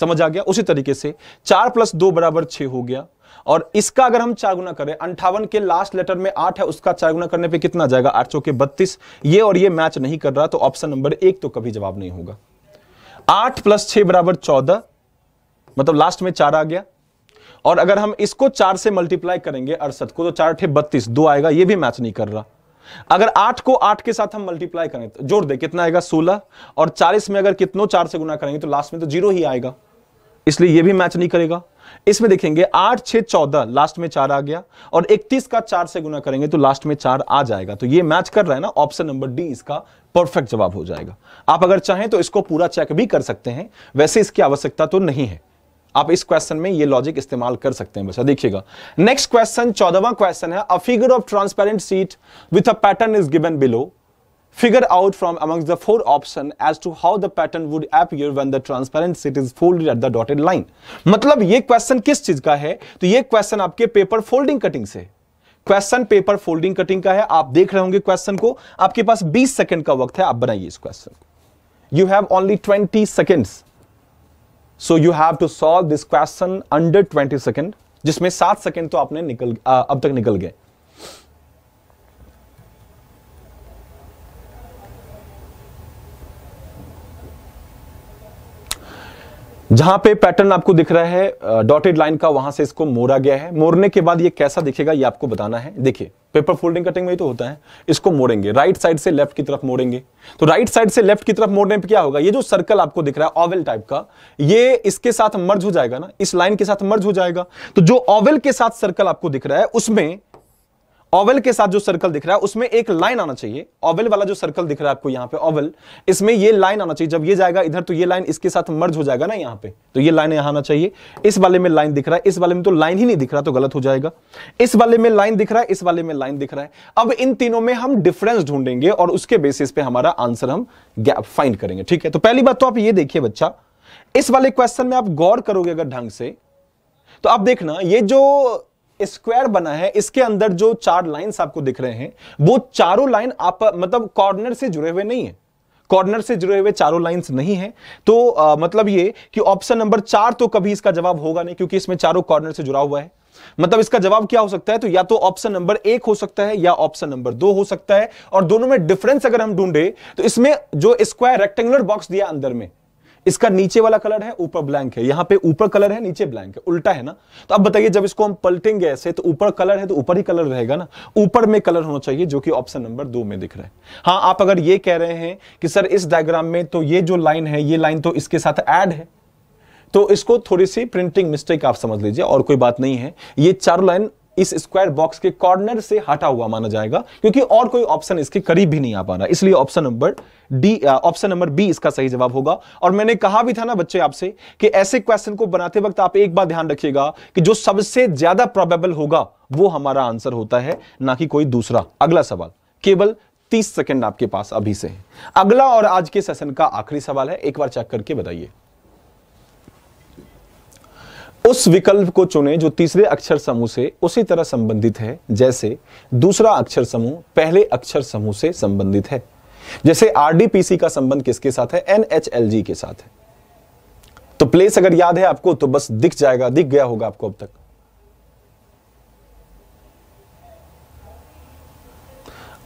समझ आ गया उसी तरीके से चार प्लस दो बराबर छ हो गया और इसका अगर हम चार गुना करें अंठावन के लास्ट लेटर में आठ है उसका चार गुना करने पे कितना जाएगा आठ चौके बत्तीस ये और ये मैच नहीं कर रहा तो ऑप्शन नंबर एक तो कभी जवाब नहीं होगा आठ प्लस छ बराबर चौदह मतलब लास्ट में चार आ गया और अगर हम इसको चार से मल्टीप्लाई करेंगे अड़सठ को तो चार अठे बत्तीस दो आएगा ये भी मैच नहीं कर रहा अगर आठ को आठ के साथ हम मल्टीप्लाई करें तो जोड़ दे कितना आएगा सोलह और चालीस में अगर कितनों चार से गुना करेंगे तो लास्ट में तो जीरो ही आएगा इसलिए ये भी मैच नहीं करेगा इसमें देखेंगे आठ छह चौदह लास्ट में चार आ गया और इकतीस का चार से गुना करेंगे तो लास्ट में चार आ जाएगा तो ये मैच कर रहा है ना ऑप्शन नंबर डी इसका परफेक्ट जवाब हो जाएगा आप अगर चाहें तो इसको पूरा चेक भी कर सकते हैं वैसे इसकी आवश्यकता तो नहीं है आप इस क्वेश्चन में ये लॉजिक इस्तेमाल कर सकते हैं बच्चा देखिएगा नेक्स्ट क्वेश्चन चौदहवा क्वेश्चन है a figure of transparent sheet with a pattern is given below figure out from amongst the four option as to how the pattern would appear when the transparent sheet is folded at the dotted line मतलब ये question किस चीज का है तो ये question आपके paper folding cutting से क्वेश्चन पेपर फोल्डिंग कटिंग का है आप देख रहे होंगे क्वेश्चन को आपके पास 20 सेकंड का वक्त है आप बनाइए इस क्वेश्चन को you have only 20 seconds so you have to solve this question under twenty second जिसमें सात सेकेंड तो आपने निकल आ, अब तक निकल गए जहां पे पैटर्न आपको दिख रहा है डॉटेड लाइन का वहां से इसको मोरा गया है मोरने के बाद ये कैसा दिखेगा ये आपको बताना है देखिए पेपर फोल्डिंग कटिंग में ही तो होता है इसको मोड़ेंगे राइट साइड से लेफ्ट की तरफ मोड़ेंगे तो राइट साइड से लेफ्ट की तरफ मोड़ने पे क्या होगा ये जो सर्कल आपको दिख रहा है ऑवेल टाइप का ये इसके साथ मर्ज हो जाएगा ना इस लाइन के साथ मर्ज हो जाएगा तो जो ऑवेल के साथ सर्कल आपको दिख रहा है उसमें ओवल के साथ जो सर्कल दिख रहा है उसमें एक लाइन आना चाहिए ओवल वाला जो सर्कल दिख रहा है आपको यहाँ पे ओवल इसमें ये लाइन आना चाहिए जब ये जाएगा इधर तो ये लाइन इसके साथ मर्ज हो जाएगा ना यहाँ पे तो ये लाइन यहाँ आना चाहिए इस वाले में लाइन दिख रहा है इस वाले में तो लाइन ही नहीं दिख रहा तो गलत हो जाएगा इस वाले में लाइन दिख रहा है इस वाले में लाइन दिख रहा है अब इन तीनों में हम डिफरेंस ढूंढेंगे और उसके बेसिस पे हमारा आंसर हम गैप फाइंड करेंगे ठीक है तो पहली बात तो आप ये देखिए बच्चा इस वाले क्वेश्चन में आप गौर करोगे अगर ढंग से तो आप देखना ये जो स्क्वायर बना है इसके अंदर जो चार लाइंस आपको दिख रहे हैं वो चारों लाइन आप मतलब कॉर्नर से जुड़े हुए नहीं है कॉर्नर से जुड़े हुए चारों लाइंस नहीं है तो आ, मतलब ये कि ऑप्शन नंबर चार तो कभी इसका जवाब होगा नहीं क्योंकि इसमें चारों कॉर्नर से जुड़ा हुआ है मतलब इसका जवाब क्या हो सकता है तो या तो ऑप्शन नंबर एक हो सकता है या ऑप्शन नंबर दो हो सकता है और दोनों में डिफरेंस अगर हम ढूंढे तो इसमें जो स्क्वायर रेक्टेंगुलर बॉक्स दिया अंदर में इसका नीचे वाला कलर है ऊपर ब्लैंक है यहां पे ऊपर कलर है नीचे ब्लैंक है उल्टा है ना तो अब बताइए जब इसको हम पलटेंगे ऐसे तो ऊपर कलर है तो ऊपर ही कलर रहेगा ना ऊपर में कलर होना चाहिए जो कि ऑप्शन नंबर दो में दिख रहा है हाँ आप अगर ये कह रहे हैं कि सर इस डायग्राम में तो ये जो लाइन है ये लाइन तो इसके साथ एड है तो इसको थोड़ी सी प्रिंटिंग मिस्टेक आप समझ लीजिए और कोई बात नहीं है ये चार लाइन इस स्क्वायर बॉक्स के कॉर्नर से हटा हुआ माना जाएगा क्योंकि और कोई ऑप्शन इसके करीब भी नहीं आ पा रहा इसलिए option number D option number B इसका सही जवाब होगा और मैंने कहा भी था ना बच्चे आपसे कि ऐसे क्वेश्चन को बनाते वक्त आप एक बार ध्यान रखिएगा कि जो सबसे ज्यादा प्रोबेबल होगा वो हमारा आंसर होता है ना कि कोई दूसरा अगला सवाल केवल तीस सेकेंड आपके पास अभी से अगला और आज के सेशन का आखिरी सवाल है एक बार चेक करके बताइए उस विकल्प को चुने जो तीसरे अक्षर समूह से उसी तरह संबंधित है जैसे दूसरा अक्षर समूह पहले अक्षर समूह से संबंधित है जैसे आरडीपीसी का संबंध किसके साथ है एनएचएलजी के साथ है तो प्लेस अगर याद है आपको तो बस दिख जाएगा दिख गया होगा आपको अब तक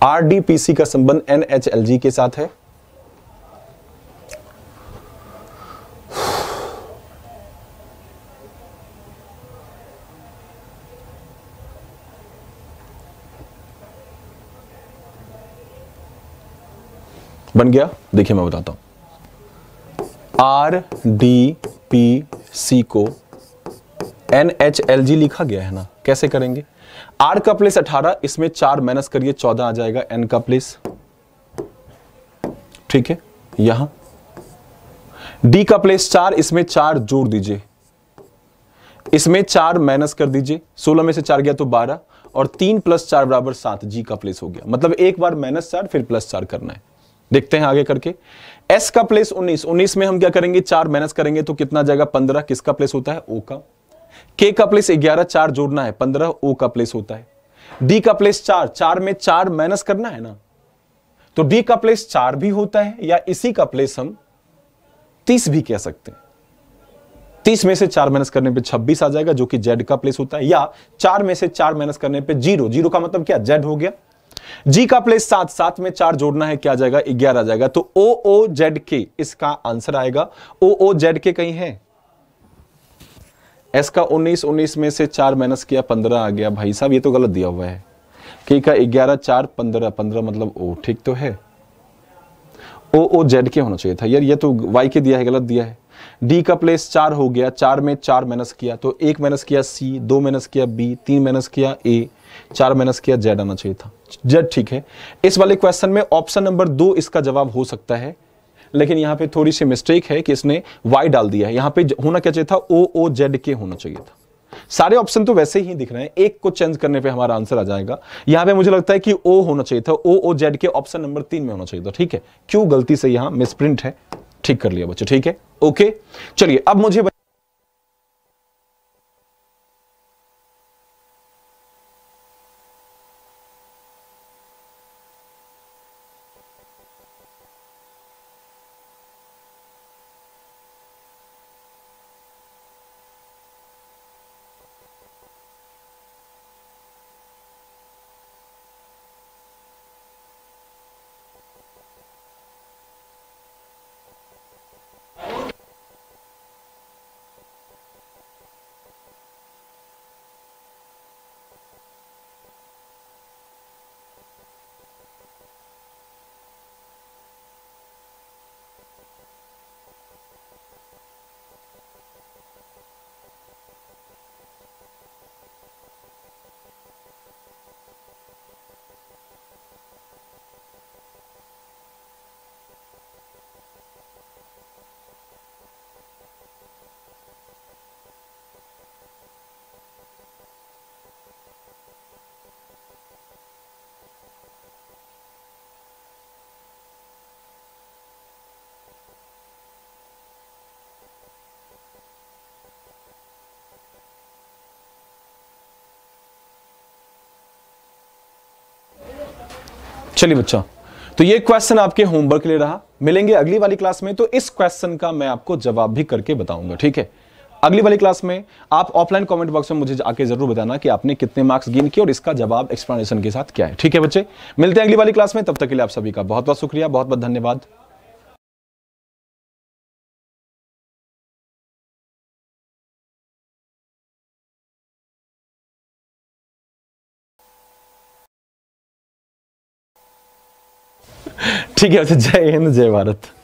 आरडीपीसी का संबंध एनएचएलजी के साथ है बन गया देखिए मैं बताता हूं आर डी पी सी को एन एच एल जी लिखा गया है ना कैसे करेंगे आर का प्लेस अठारह इसमें चार माइनस करिए चौदह आ जाएगा एन का प्लेस ठीक है यहां डी का प्लेस चार इसमें चार जोड़ दीजिए इसमें चार माइनस कर दीजिए सोलह में से चार गया तो बारह और तीन प्लस चार बराबर सात जी का प्लेस हो गया मतलब एक बार माइनस चार फिर प्लस चार करना है देखते हैं आगे करके एस का प्लेस 19 19 में हम क्या करेंगे चार माइनस करेंगे तो कितना जाएगा 15 किसका प्लेस होता है ओ का के का प्लेस 11 चार जोड़ना है 15 ओ का प्लेस होता है डी का प्लेस चार चार में चार माइनस करना है ना तो डी का प्लेस चार भी होता है या इसी का प्लेस हम तीस भी कह सकते हैं तीस में से चार माइनस करने पे छब्बीस आ जाएगा जो कि जेड का प्लेस होता है या चार में से चार माइनस करने पे जीरो जीरो का मतलब क्या जेड हो गया जी का प्लेस सात सात में चार जोड़ना है क्या जाएगा ग्यारह जाएगा तो ओ ओ जेड के इसका आंसर आएगा ओ ओ जेड के कहीं है एस का उन्नीस उन्नीस में से चार माइनस किया पंद्रह आ गया भाई साहब ये तो गलत दिया हुआ है के का ग्यारह चार पंद्रह पंद्रह मतलब ओ ठीक तो है ओ ओ जेड के होना चाहिए था यार ये तो वाई के दिया है गलत दिया है डी का प्लेस चार हो गया चार में चार माइनस किया तो एक माइनस किया सी दो माइनस किया बी तीन माइनस किया ए चार माइनस किया जेड आना चाहिए था जेड ठीक है इस वाले क्वेश्चन में ऑप्शन नंबर दो इसका जवाब हो सकता है लेकिन यहां पे थोड़ी सी मिस्टेक है कि इसने वाई डाल दिया है यहां पे होना क्या चाहिए था ओ ओ जेड के होना चाहिए था सारे ऑप्शन तो वैसे ही दिख रहे हैं एक को चेंज करने पे हमारा आंसर आ जाएगा यहां पे मुझे लगता है कि ओ होना चाहिए था ओ ओ जेड के ऑप्शन नंबर तीन में होना चाहिए था ठीक है क्यों गलती से यहां मिसप्रिंट है ठीक कर लिया बच्चे ठीक है ओके चलिए अब मुझे चलिए बच्चा तो ये क्वेश्चन आपके होमवर्क ले लिए रहा मिलेंगे अगली वाली क्लास में तो इस क्वेश्चन का मैं आपको जवाब भी करके बताऊंगा ठीक है अगली वाली क्लास में आप ऑफलाइन कमेंट बॉक्स में मुझे आके जरूर बताना कि आपने कितने मार्क्स गेन किए और इसका जवाब एक्सप्लेनेशन के साथ क्या है ठीक है बच्चे मिलते हैं अगली वाली क्लास में तब तक के लिए आप सभी का बहुत बहुत शुक्रिया बहुत बहुत धन्यवाद ठीक है उसे जय हिंद जय भारत